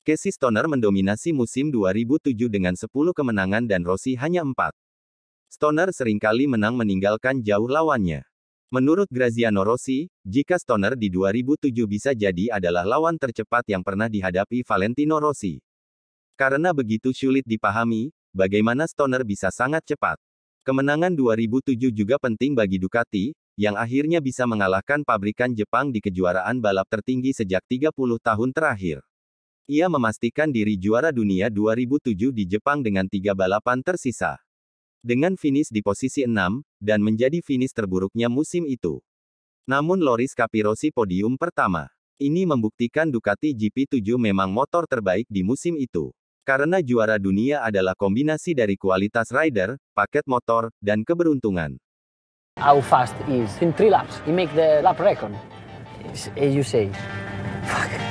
Casey Stoner mendominasi musim 2007 dengan 10 kemenangan dan Rossi hanya 4. Stoner seringkali menang meninggalkan jauh lawannya. Menurut Graziano Rossi, jika Stoner di 2007 bisa jadi adalah lawan tercepat yang pernah dihadapi Valentino Rossi. Karena begitu sulit dipahami, bagaimana Stoner bisa sangat cepat. Kemenangan 2007 juga penting bagi Ducati, yang akhirnya bisa mengalahkan pabrikan Jepang di kejuaraan balap tertinggi sejak 30 tahun terakhir. Ia memastikan diri juara dunia 2007 di Jepang dengan tiga balapan tersisa. Dengan finish di posisi 6, dan menjadi finish terburuknya musim itu. Namun Loris Capirossi podium pertama. Ini membuktikan Ducati GP7 memang motor terbaik di musim itu. Karena juara dunia adalah kombinasi dari kualitas rider, paket motor, dan keberuntungan. How fast is in three laps? He make the lap record. As you say. Fuck.